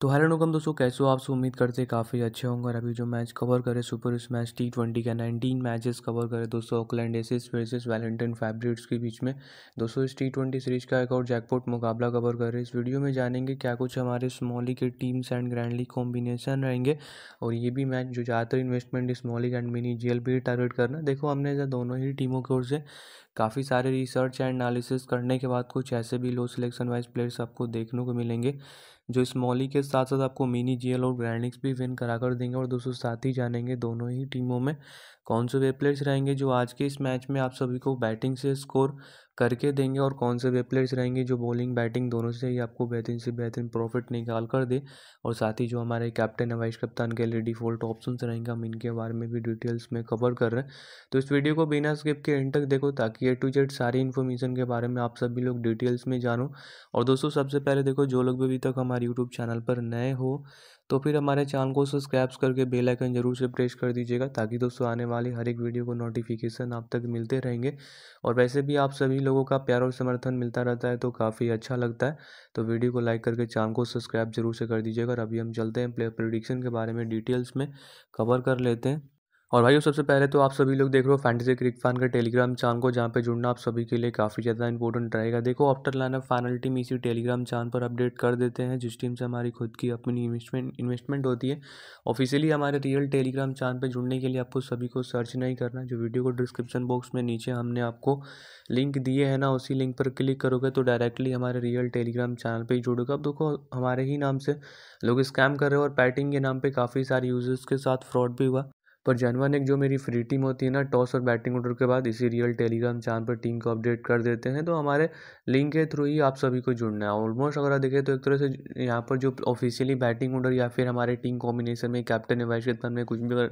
तो हेलो नुकम दोस्तों कैसे हो आपसे उम्मीद करते काफ़ी अच्छे होंगे और अभी जो मैच कवर करे सुपर इस मैच टी ट्वेंटी का नाइनटीन मैचेस कवर करे दोस्तों Auckland Aces versus Valentine favourites के बीच में दोस्तों इस टी ट्वेंटी सीरीज का एक और जैकपॉट मुकाबला कवर करे इस वीडियो में जानेंगे क्या कुछ हमारे स्मॉली के teams and grand league combination रहेंगे और ये भी मैच जो ज़्यादातर इन्वेस्टमेंट स्मॉलिक एंड मिनी जी बी टारगेट करना देखो हमने दोनों ही टीमों की ओर से काफ़ी सारे रिसर्च एंड एनालिसिस करने के बाद कुछ ऐसे भी लो सिलेक्शन वाइज प्लेयर्स आपको देखने को मिलेंगे जो इस के साथ साथ आपको मिनी जीएल और ग्रैंडिक्स भी विन करा कर देंगे और दोस्तों साथ ही जानेंगे दोनों ही टीमों में कौन से वे प्लेयर्स रहेंगे जो आज के इस मैच में आप सभी को बैटिंग से स्कोर करके देंगे और कौन से वे प्लेयर्स रहेंगे जो बॉलिंग बैटिंग दोनों से ही आपको बेहतरीन से बेहतरीन प्रॉफिट निकाल कर दे और साथ ही जो हमारे कैप्टन है वाइस कप्तान के लिए डिफॉल्ट ऑप्शन रहेंगे हम इनके बारे में भी डिटेल्स में कवर कर रहे हैं तो इस वीडियो को बिना स्किप के एंड तक देखो ताकि ए टू जेड सारी इन्फॉर्मेशन के बारे में आप सभी लोग डिटेल्स में जानो और दोस्तों सबसे पहले देखो जो लोग भी अभी तक हमारे यूट्यूब चैनल पर नए हो तो फिर हमारे चैनल को सब्सक्राइब करके बेल आइकन जरूर से प्रेस कर दीजिएगा ताकि दोस्तों आने वाली हर एक वीडियो को नोटिफिकेशन आप तक मिलते रहेंगे और वैसे भी आप सभी लोगों का प्यार और समर्थन मिलता रहता है तो काफ़ी अच्छा लगता है तो वीडियो को लाइक करके चैनल को सब्सक्राइब जरूर से कर दीजिएगा और अभी हम चलते हैं प्ले प्रिडिक्शन के बारे में डिटेल्स में कवर कर लेते हैं और भाई सबसे पहले तो आप सभी लोग देख रहे हो फैंटेसी क्रिक फैन का टेलीग्राम चैनल को जहाँ पे जुड़ना आप सभी के लिए काफ़ी ज़्यादा इंपॉर्टेंट रहेगा देखो after line off final team इसी टेलीग्राम चैनल पर अपडेट कर देते हैं जिस टीम से हमारी खुद की अपनी इन्वेस्टमेंट इन्वेस्टमेंट होती है ऑफिशियली हमारे रियल टेलीग्राम चैनल पर जुड़ने के लिए आपको सभी को सर्च नहीं करना जो वीडियो को डिस्क्रिप्शन बॉक्स में नीचे हमने आपको लिंक दिए है ना उसी लिंक पर क्लिक करोगे तो डायरेक्टली हमारे रियल टेलीग्राम चैनल पर ही जुड़ोगे अब देखो हमारे ही नाम से लोग स्कैम कर रहे हो और पैटिंग के नाम पर काफ़ी सारे यूजर्स के साथ फ्रॉड भी हुआ पर जानवर एक जो मेरी फ्री टीम होती है ना टॉस और बैटिंग ऑर्डर के बाद इसी रियल टेलीग्राम चैनल पर टीम को अपडेट कर देते हैं तो हमारे लिंक के थ्रू ही आप सभी को जुड़ना है ऑलमोस्ट अगर आप देखें तो एक तरह से यहाँ पर जो ऑफिशियली बैटिंग ऑर्डर या फिर हमारे टीम कॉम्बिनेशन में कैप्टन या वाइस कैप्टन में कुछ भी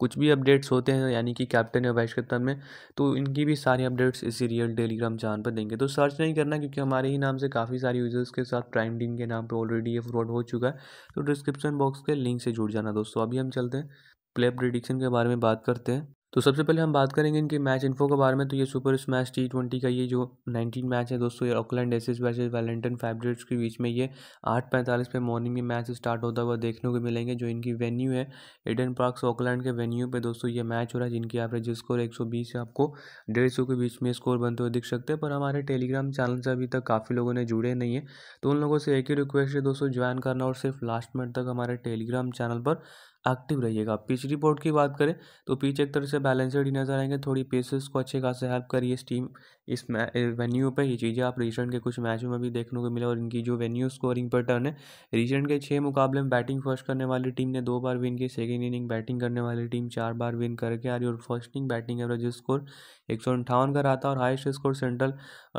कुछ भी अपडेट्स होते हैं यानी कि कैप्टन या वाइस कैप्टन में तो इनकी भी सारी अपडेट्स इसी रियल टेलीग्राम चैनल पर देंगे तो सर्च नहीं करना क्योंकि हमारे ही नाम से काफ़ी सारे यूजर्स के साथ प्राइम टीम के नाम पर ऑलरेडी ये फ्रॉड हो चुका है तो डिस्क्रिप्शन बॉक्स के लिंक से जुड़ जाना दोस्तों अभी हम चलते हैं प्ले प्रिडिक्शन के बारे में बात करते हैं तो सबसे पहले हम बात करेंगे इनके मैच इन्फो के बारे में तो ये सुपर स्मैश टी ट्वेंटी का ये जो नाइनटीन मैच है दोस्तों ये ऑकलैंड एसिस वैसे वैलेंटन फेबरेट्स के बीच में ये आठ पैंतालीस पे मॉर्निंग में मैच स्टार्ट होता हुआ देखने को मिलेंगे जो इनकी वेन्यू है एडन पार्क ऑकलैंड के वेन्यू पर दोस्तों ये मैच हो रहा है जिनकी एवरेज स्कोर एक सौ बीस है आपको डेढ़ सौ के बीच में स्कोर बनते हुए दिख सकते हैं पर हमारे टेलीग्राम चैनल से अभी तक काफ़ी लोगों ने जुड़े नहीं है तो उन लोगों से एक ही रिक्वेस्ट है दोस्तों ज्वाइन करना और सिर्फ लास्ट मिनट तक हमारे टेलीग्राम चैनल पर एक्टिव रहिएगा पिच रिपोर्ट की बात करें तो पिच एक तरह से बैलेंसड ही नजर आएंगे थोड़ी पेसेस को अच्छे खासे हेल्प करिए इस टीम इस वेन्यू पे ये चीज़ें आप रिसेंट के कुछ मैचों में भी देखने को मिला और इनकी जो वेन्यू स्कोरिंग पैटर्न है रिसेंट के छः मुकाबले में बैटिंग फर्स्ट करने वाली टीम ने दो बार विन की सेकेंड इनिंग बैटिंग करने वाली टीम चार बार विन करके आ रही और first inning batting average score एक सौ अंठावन का रहा था और highest score central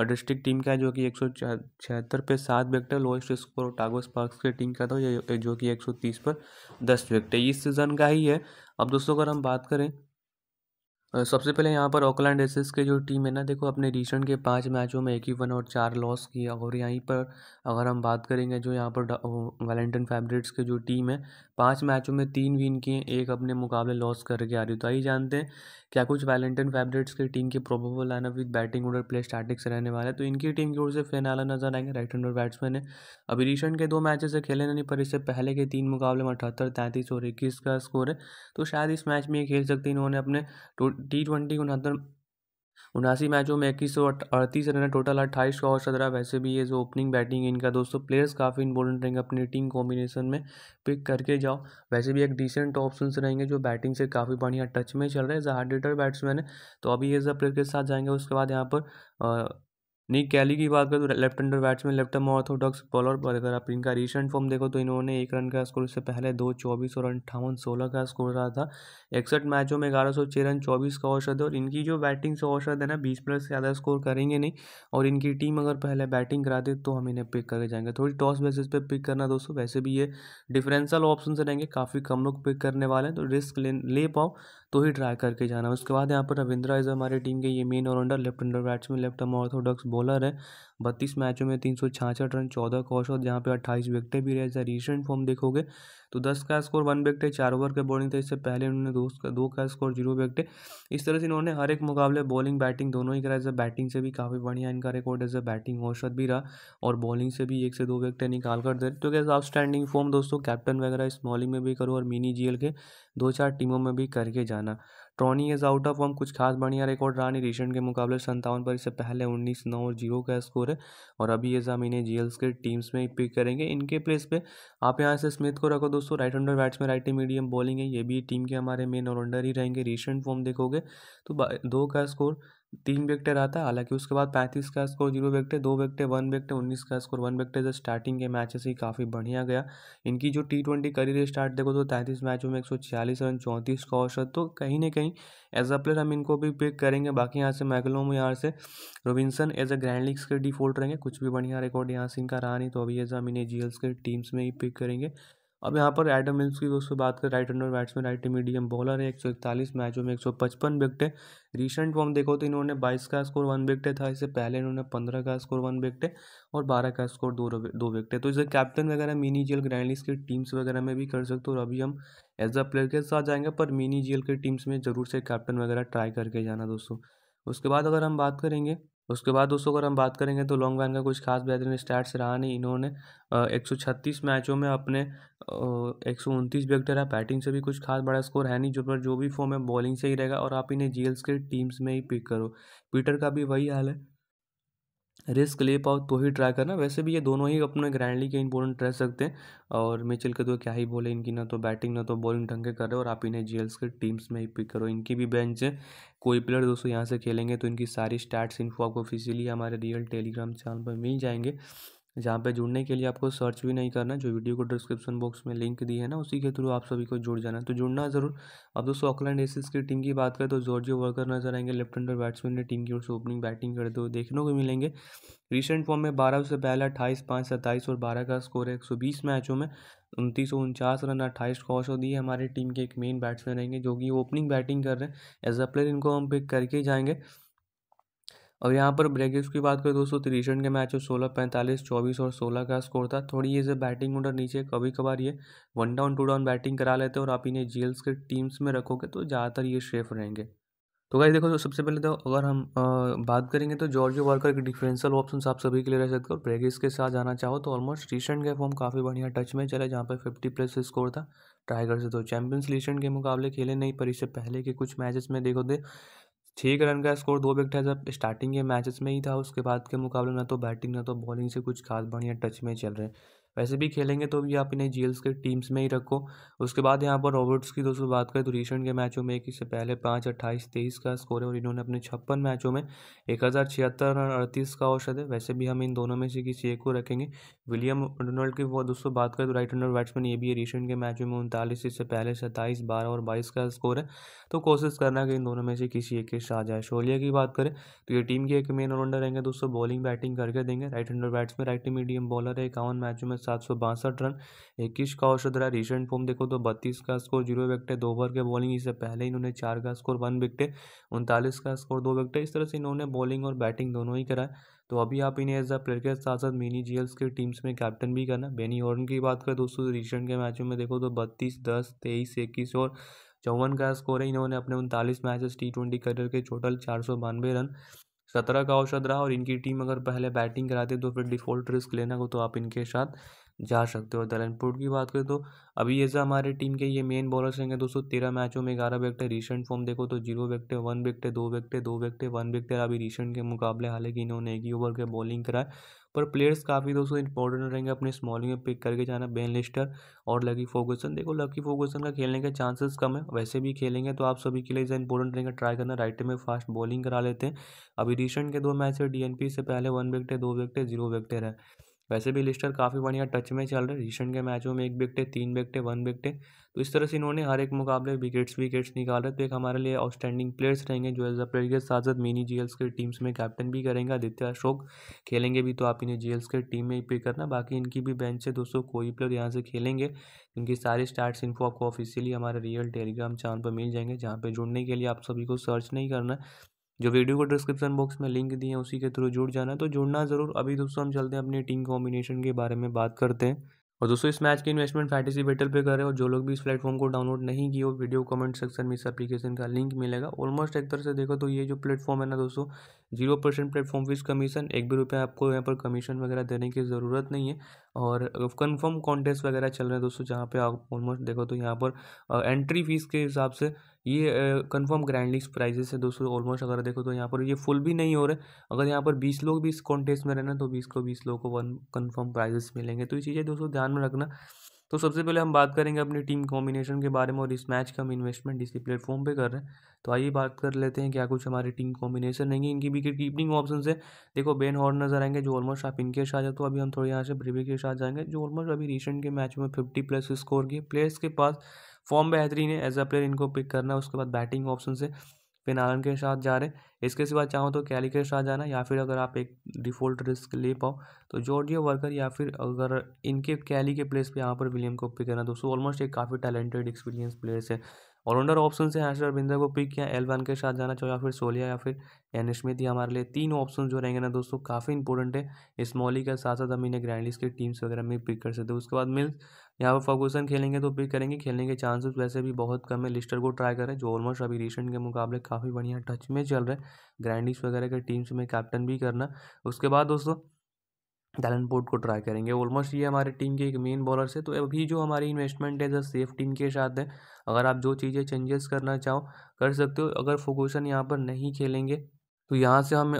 district team का है जो कि एक सौ छिहत्तर पे सात विकेट लोएस्ट स्कोर टागोस स्पार्क्स की टीम का था जो कि एक सौ तीस पर दस विकेट इस सीज़न का ही है अब दोस्तों अगर हम बात करें सबसे पहले यहाँ पर ऑकलैंड एसेस के जो टीम है ना देखो अपने रीसेंट के पांच मैचों में एक ही वन और चार लॉस किया और यहीं पर अगर हम बात करेंगे जो यहाँ पर वैलेंटन फेवरेट्स के जो टीम है पांच मैचों में तीन विन किए एक अपने मुकाबले लॉस करके आ रही तो आइए जानते हैं क्या कुछ वैलेंटन फेवरेट्स की टीम के probable line with batting order play starting से रहने वाले तो इनकी टीम की ओर से फेन आला नजर आएंगे राइट हैंडर बैट्समैन है अभी रिसेंट के दो मैचेस से खेले नहीं पर इससे पहले के तीन मुकाबले में अठहत्तर तैंतीस और इक्कीस का स्कोर है तो शायद इस मैच में ये खेल सकते इन्होंने अपने टी ट्वेंटी उनहत्तर उनासी मैचों में इक्कीस सौ अड़तीस रन है टोटल अट्ठाईस का और सत्रह वैसे भी ये जो ओपनिंग बैटिंग है इनका दोस्तों प्लेयर्स काफ़ी इंपॉर्टेंट रहेंगे अपनी टीम कॉम्बिनेशन में पिक करके जाओ वैसे भी एक डिसेंट ऑप्शन रहेंगे जो बैटिंग से काफ़ी बढ़िया टच में चल रहे हैं एज हार्ड हिटर बैट्समैन है तो अभी एज अ प्लेयर के साथ जाएंगे उसके बाद यहाँ पर निक कैली की बात करें तो left under batsman left arm orthodox bowler पर अगर आप इनका रिसेंट फॉर्म देखो तो इन्होंने एक रन का स्कोर इससे पहले दो चौबीस और अंठावन सोलह का स्कोर रहा था इकसठ मैचों में ग्यारह सौ छः रन चौबीस का औसत है और इनकी जो बैटिंग से औसत है ना बीस प्लस से ज़्यादा स्कोर करेंगे नहीं और इनकी टीम अगर पहले बैटिंग करा दे तो हम इन्हें पिक करके जाएंगे थोड़ी टॉस बेसिस पे पिक करना दोस्तों वैसे भी ये डिफरेंशल ऑप्शन रहेंगे काफ़ी कम लोग पिक करने वाले हैं तो रिस्क ले पाओ तो ही ट्राई करके जाना उसके बाद यहाँ पर रविंद्रा इज़ हमारी टीम के ये main allrounder left under batsman left हम ऑर्थोडॉक्स बॉलर है बत्तीस मैचों में तीन सौ छाछठ रन चौदह का औसत जहाँ पे अट्ठाईस विकटें भी रहे हैं रिसेंट फॉर्म देखोगे तो दस का स्कोर वन विकटे चार ओवर के बॉलिंग थे इससे पहले उन्होंने दो का दो का स्कोर जीरो विकटे इस तरह से इन्होंने हर एक मुकाबले बॉलिंग बैटिंग दोनों ही करा एज बैटिंग से भी काफ़ी बढ़िया इनका रिकॉर्ड है ए बैटिंग औसत भी रहा और बॉलिंग से भी एक से दो विकटें निकाल कर दे तो कैसे स्टैंडिंग फॉर्म दोस्तों कैप्टन वगैरह स्मॉलिंग में भी करो और मिनी जी के दो चार टीमों में भी करके जाना Tony is out of form कुछ खास बढ़िया रिकॉर्ड रहा नहीं रिसेंट के मुकाबले संतावन पर इससे पहले उन्नीस नौ और जीरो का स्कोर है और अभी ये जामीन है जीएल्स के टीम्स में पिक करेंगे इनके प्लेस पे आप यहाँ से स्मिथ को रखो दोस्तों right bats batsman right medium bowling है ये भी टीम के हमारे मेन ऑलराउंडर ही रहेंगे रिसेंट फॉर्म देखोगे तो दो का स्कोर तीन वेक्टर आता है हालांकि उसके बाद पैंतीस का स्कोर जीरो वेक्टर दो वेक्टर वन वेक्टर उन्नीस का स्कोर वन वेक्टर जो स्टार्टिंग के मैचेस ही काफ़ी बढ़िया गया इनकी जो टी ट्वेंटी करियर स्टार्ट देखो तो तैंतीस मैचों में एक सौ छियालीस रन चौंतीस का औसत तो कहीं ना कहीं एज अ प्लेयर हम इनको भी पिक करेंगे बाकी यहाँ से मैगलोम यहाँ से Robinson as a grand leagues के डिफॉल्ट रहेंगे कुछ भी बढ़िया रिकॉर्ड यहाँ से इनका रहा नहीं तो अभी एज हम इन्हें जी के टीम्स में ही पिक करेंगे अब यहाँ पर एडम मिल्स की दोस्तों बात करें right hander batsman right medium bowler है एक सौ इकतालीस मैचों में एक सौ पचपन विकटे रिसेंट फॉर्म देखो तो इन्होंने बाईस का स्कोर वन विकटे था इससे पहले इन्होंने पंद्रह का स्कोर वन विकटे और बारह का स्कोर दो दो विकटे तो इसे कैप्टन वगैरह मिनी जेल ग्रैंडलीस की टीम्स वगैरह में भी कर सकते हो और अभी हम एज अ प्लेयर के साथ जाएंगे पर मिनी जेल के टीम्स में ज़रूर से कैप्टन वगैरह ट्राई करके जाना दोस्तों उसके बाद अगर हम बात करेंगे उसके बाद दोस्तों अगर हम बात करेंगे तो लॉन्ग बैन का कुछ खास बेहतरीन स्टैट्स रहा नहीं इन्होंने एक सौ छत्तीस मैचों में अपने एक सौ उनतीस विकेट है बैटिंग से भी कुछ खास बड़ा स्कोर है नहीं जो पर जो भी फॉर्म है बॉलिंग से ही रहेगा और आप इन्हें जेल्स के टीम्स में ही पिक करो पीटर का भी वही हाल है रिस्क ले पाओ तो ही ट्राई करना वैसे भी ये दोनों ही अपने ग्रैंडली के इंपोर्टेंट रह सकते हैं और मिचिल के तो क्या ही बोले इनकी ना तो बैटिंग ना तो बॉलिंग ढंग के कर रहे हो और आप इन्हें जी के टीम्स में ही पिक करो इनकी भी बेंच है कोई प्लेयर दोस्तों यहाँ से खेलेंगे तो इनकी सारी स्टैट्स इन्फो आपको फिजिकली हमारे रियल टेलीग्राम चैनल पर मिल जाएंगे जहाँ पे जुड़ने के लिए आपको सर्च भी नहीं करना जो वीडियो को डिस्क्रिप्शन बॉक्स में लिंक दी है ना उसी के थ्रू आप सभी को जुड़ जाना तो जुड़ना ज़रूर अब दोस्तों ऑकलैंड एसिस की टीम की बात करें तो जॉर्जियो वर्कर नजर आएंगे लेफ्ट हैंडर बैट्समैन ने टीम की ओर से ओपनिंग बैटिंग करते हुए देखने को मिलेंगे रिसेंट फॉर्म में बारह से पहले अट्ठाईस पाँच सत्ताईस और बारह का स्कोर है एक सौ बीस मैचों में उनतीस सौ उनचास रन अट्ठाईस को हो दिए हमारी टीम के एक मेन बैट्समैन रहेंगे जो कि ओपनिंग बैटिंग कर रहे हैं एज अ प्लेयर इनको हम पिक करके जाएंगे अब यहाँ पर ब्रेकर्स की बात करें दोस्तों रिसेंट के मैच सोलह पैंतालीस चौबीस और सोलह का स्कोर था थोड़ी ये से बैटिंग ऑर्डर नीचे कभी कभार ये one down two down batting करा लेते हैं और आप इन्हें जेल्स के टीम्स में रखोगे तो ज़्यादातर ये सेफ रहेंगे तो भाई देखो तो सबसे पहले तो अगर हम आ, बात करेंगे तो जॉर्जो वर्कर के डिफरेंशियल ऑप्शन आप सभी के लिए रह सकते हो ब्रेगिस के साथ जाना चाहो तो ऑलमोस्ट रिसेंट के फॉर्म काफ़ी बढ़िया टच में चले जहाँ पर फिफ्टी प्लस स्कोर था टाइगर से तो चैंपियंस रिसेंट के मुकाबले खेले नहीं पर इससे पहले के कुछ मैचेस में देखो दे, छः रन का स्कोर दो विकेट है जब स्टार्टिंग के मैचेस में ही था उसके बाद के मुकाबले ना तो बैटिंग ना तो बॉलिंग से कुछ खास बढ़िया टच में चल रहे हैं वैसे भी खेलेंगे तो भी आप इन्हें जीएल्स के टीम्स में ही रखो उसके बाद यहाँ पर रॉबर्ट्स की दोस्तों बात करें तो रिसेंट के मैचों में एक इससे पहले पाँच अट्ठाईस तेईस का स्कोर है और इन्होंने अपने छप्पन मैचों में एक हज़ार छिहत्तर रन अड़तीस का औसत है वैसे भी हम इन दोनों में से किसी एक को रखेंगे विलियम डोनाल्ड की वो दोस्तों बात करें तो राइट हंडर बैट्समैन ये भी है रिसेंट के मैचों में उनतालीस इससे पहले सत्ताईस बारह और बाईस का स्कोर है तो कोशिश करना कि इन दोनों में से किसी एक के आ जाए शोलिया की बात करें तो ये टीम के एक मेन ऑलराउंडर रहेंगे दोस्तों बॉलिंग बैटिंग करके देंगे right hander batsman right medium bowler है इक्यावन मैचों में सात सौ बासठ रन इक्कीस का औसत रहा रिसेंट फॉर्म देखो तो बत्तीस का स्कोर जीरो विकटे दो ओवर के बॉलिंग इससे पहले इन्होंने चार का स्कोर वन विकटे उनतालीस का स्कोर दो विकटे इस तरह से इन्होंने बॉलिंग और बैटिंग दोनों ही कराए तो अभी आप इन्हें एज अ प्लेयर के साथ साथ मिनी जीएल्स के टीम्स में कैप्टन भी करना बेनी हॉर्न की बात करें दोस्तों रिसेंट के मैचों में देखो तो बत्तीस दस तेईस इक्कीस और चौवन का स्कोर है इन्होंने अपने उनतालीस मैचेस टी ट्वेंटी करियर के टोटल चार सौ बानवे रन सत्रह का औसत रहा और इनकी टीम अगर पहले बैटिंग कराती तो फिर डिफॉल्ट रिस्क लेना हो तो आप इनके साथ जा सकते हो पुट की बात करें तो अभी ये हमारे टीम के ये मेन बॉलर्स रहेंगे दोस्तों तेरह मैचों में ग्यारह विकटे रिसेंट फॉर्म देखो तो जीरो विकटे वन विकटे दो विकटे दो विकटे वन विकटे अभी रिसेंट के मुकाबले हालांकि इन्होंने एक ही ओवर के बॉलिंग कराए पर प्लेयर्स काफ़ी दोस्तों इंपॉर्टेंट रहेंगे अपने स्मॉलिंग में पिक करके जाना बेन लिस्टर और लकी फोगसन देखो लकी फोगसन का खेलने के चांसेस कम है वैसे भी खेलेंगे तो आप सभी के लिए इंपॉर्टेंट रहेंगे ट्राई करना राइट में फास्ट बॉलिंग करा लेते हैं अभी रिसेंट के दो मैच है डीएनपी से पहले वन विकटे दो विकटे जीरो विकटे रहे वैसे भी लिस्टर काफ़ी बढ़िया टच में चल रहे रिसेंट के मैचों में एक विकटे तीन विकटे वन विकटे तो इस तरह से इन्होंने हर एक मुकाबले विकेट्स विकेट्स निकाल रहे तो एक हमारे लिए आउटस्टैंडिंग प्लेयर्स रहेंगे जो एज अ प्लेयर के साथ साथ मिनी जी के टीम्स में कैप्टन भी करेंगे आदित्य अशोक खेलेंगे भी तो आप इन्हें जी के टीम में ही पे करना बाकी इनकी भी बेंच है दोस्तों कोई प्लेयर यहाँ से खेलेंगे इनकी सारी स्टार्ट इन्फो आपको ऑफिशियली हमारे रियल टेलीग्राम चैनल पर मिल जाएंगे जहाँ पर जुड़ने के लिए आप सभी को सर्च नहीं करना जो वीडियो को डिस्क्रिप्शन बॉक्स में लिंक दिए हैं उसी के थ्रू जुड़ जाना तो जुड़ना ज़रूर अभी दोस्तों हम चलते हैं अपने टीम कॉम्बिनेशन के बारे में बात करते हैं और दोस्तों इस मैच की इन्वेस्टमेंट फैटेसी बेटल पे करें और जो लोग भी इस प्लेटफॉर्म को डाउनलोड नहीं किए वीडियो कमेंट सेक्शन में इस एप्लीकेशन का लिंक मिलेगा ऑलमोस्ट एक तरह से देखो तो ये जो प्लेटफॉर्म है ना दोस्तों zero percent platform fees commission एक भी रुपये आपको यहाँ पर कमीशन वगैरह देने की ज़रूरत नहीं है और कन्फर्म कॉन्टेस्ट वगैरह चल रहे हैं दोस्तों जहाँ पे आप ऑलमोस्ट देखो तो यहाँ पर एंट्री फीस के हिसाब से ये कंफर्म ग्रैंड लीग प्राइजेस है दोस्तों ऑलमोस्ट अगर देखो तो यहाँ पर ये फुल भी नहीं हो रहे अगर यहाँ पर बीस लोग भी इस कॉन्टेस्ट में रहना तो बीस को बीस लोग को वन कन्फर्म प्राइजेस मिलेंगे तो ये चीज़ें दोस्तों ध्यान में रखना तो सबसे पहले हम बात करेंगे अपनी टीम कॉम्बिनेशन के बारे में और इस मैच का हम इन्वेस्टमेंट इसी प्लेटफॉर्म पे कर रहे हैं तो आइए बात कर लेते हैं क्या कुछ हमारी टीम कॉम्बिनेशन रहेंगे इनकी विकेट कीपिंग ऑप्शन से देखो बेन हॉर्न नजर आएंगे जो ऑलमोस्ट आप इनके साथ तो अभी हम थोड़े यहाँ से ब्रिवी के साथ जाएंगे जो ऑलमोस्ट अभी रिसेंट के मैच में फिफ्टी प्लस स्कोर किए प्लेयर्स के पास फॉर्म बेहतरीन है एज अ प्लेयर इनको पिक करना है उसके बाद बैटिंग ऑप्शन से फिर नारायण के साथ जा रहे इसके सिवा चाहो तो कैली के साथ जाना या फिर अगर आप एक डिफ़ॉल्ट रिस्क ले पाओ तो जॉर्जियो वर्कर या फिर अगर इनके कैली के प्लेस पे यहाँ पर विलियम को पिक करना दोस्तों ऑलमोस्ट एक काफ़ी टैलेंटेड एक्सपीरियंस प्लेयर्स है ऑलराउंडर ऑप्शन से हर्ष रविंद्र को पिक किया एलवान के साथ जाना चाहो या फिर सोलिया या फिर एन स्मिथ हमारे लिए तीन ऑप्शन जो रहेंगे ना दोस्तों काफ़ी इंपॉर्टेंट है स्मॉली के साथ साथ हम इन्हें ग्रैंड के टीम्स वगैरह में पिक कर सकते हैं उसके बाद मिल्स यहाँ पर फर्गूसन खेलेंगे तो पिक करेंगे खेलने के चांसेस वैसे भी बहुत कम है लिस्टर को ट्राई करें जो ऑलमोस्ट अभी रिसेंट के मुकाबले काफ़ी बढ़िया टच में चल रहे ग्रैंडिस वगैरह के टीम्स में कैप्टन भी करना उसके बाद दोस्तों डैलन पोर्ट को ट्राई करेंगे ऑलमोस्ट ये हमारे टीम के एक मेन बॉलर से तो अभी जो हमारी इन्वेस्टमेंट है जब सेफ टीम के साथ है अगर आप जो चीज़ें चेंजेस करना चाहो कर सकते हो अगर फोकोसन यहाँ पर नहीं खेलेंगे तो यहाँ से हम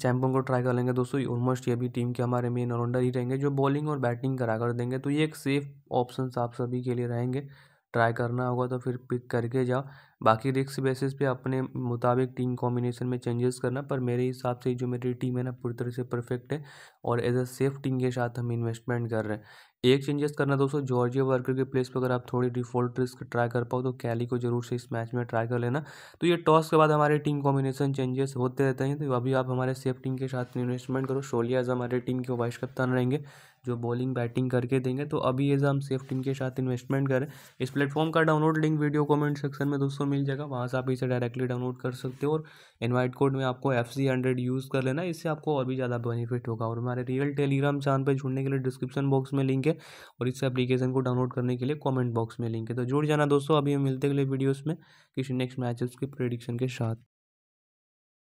चैम्पियन को ट्राई कर लेंगे दोस्तों ऑलमोस्ट ये भी टीम के हमारे मेन ऑलराउंडर ही रहेंगे जो बॉलिंग और बैटिंग करा कर देंगे तो ये एक सेफ ऑप्शन आप सभी के लिए रहेंगे ट्राई करना होगा तो फिर पिक करके जाओ बाकी रिक्स बेसिस पे अपने मुताबिक टीम कॉम्बिनेशन में चेंजेस करना पर मेरे हिसाब से जो मेरी टीम है ना पूरी तरह से परफेक्ट है और एज अ सेफ टीम के साथ हम इन्वेस्टमेंट कर रहे हैं एक चेंजेस करना दोस्तों जॉर्जिया वर्कर के प्लेस पर अगर आप थोड़ी डिफॉल्ट रिस्क ट्राई कर पाओ तो कैली को जरूर से इस मैच में ट्राई कर लेना तो ये टॉस के बाद हमारे टीम कॉम्बिनेशन चेंजेस होते रहते हैं तो अभी आप हमारे सेफ टीम के साथ इन्वेस्टमेंट करो शोलिया हमारे टीम के वाइस कप्तान रहेंगे जो बॉलिंग बैटिंग करके देंगे तो अभी एज हम सेफ टीम के साथ इन्वेस्टमेंट करें इस प्लेटफॉर्म का download link video comment section में दोस्तों मिल जाएगा वहाँ से आप इसे डायरेक्टली डाउनलोड कर सकते हो और इन्वाइट कोड में आपको एफ सी हंड्रेड यूज़ कर लेना इससे आपको और भी ज़्यादा बेनिफिट होगा और हमारे रियल टेलीग्राम चैनल पर जुड़ने के लिए डिस्क्रिप्शन बॉक्स में लिंक है और इस एप्लीकेशन को डाउनलोड करने के लिए कॉमेंट बॉक्स में लिंक है तो जुड़ जाना दोस्तों अभी हम मिलते अगले वीडियोज़ में किसी नेक्स्ट मैचेस के प्रेडिक्शन के साथ